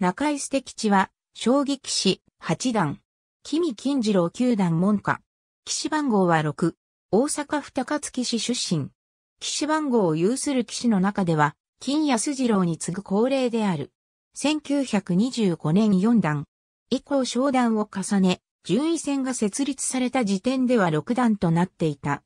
中井捨吉は、将棋騎士、八段。君金次郎九段門下。騎士番号は六。大阪府高槻市出身。騎士番号を有する騎士の中では、金安次郎に次ぐ高齢である。1925年四段。以降昇段を重ね、順位戦が設立された時点では六段となっていた。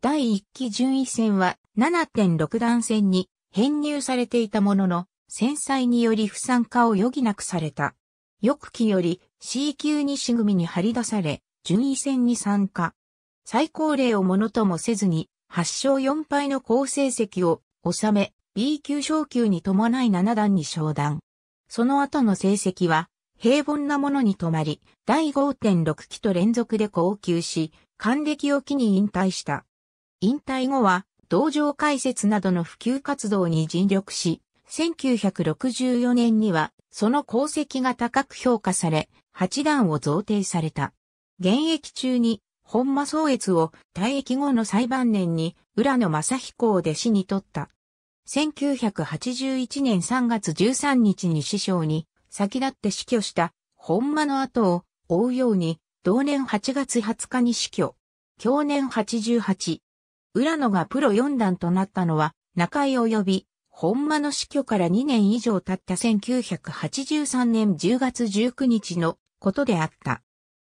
第一期順位戦は7.6段戦に編入されていたものの、戦災により不参加を余儀なくされた。翌期より C 級西組に張り出され、順位戦に参加。最高齢をものともせずに、8勝4敗の好成績を収め、B 級昇級に伴い7段に昇段。その後の成績は、平凡なものに止まり、第5.6期と連続で降級し、還暦を機に引退した。引退後は、道場開設などの普及活動に尽力し、1964年には、その功績が高く評価され、八段を贈呈された。現役中に、本間宗悦を退役後の裁判年に、浦野正彦を弟子に取った。1981年3月13日に師匠に、先立って死去した、本間の後を追うように、同年8月20日に死去。去年88。浦野がプロ4段となったのは、中井及び本間の死去から2年以上経った1983年10月19日のことであった。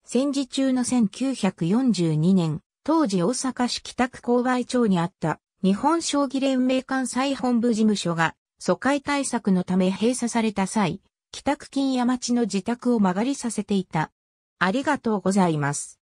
戦時中の1942年、当時大阪市北区購買町にあった日本将棋連盟館再本部事務所が疎開対策のため閉鎖された際、北区金山町の自宅を曲がりさせていた。ありがとうございます。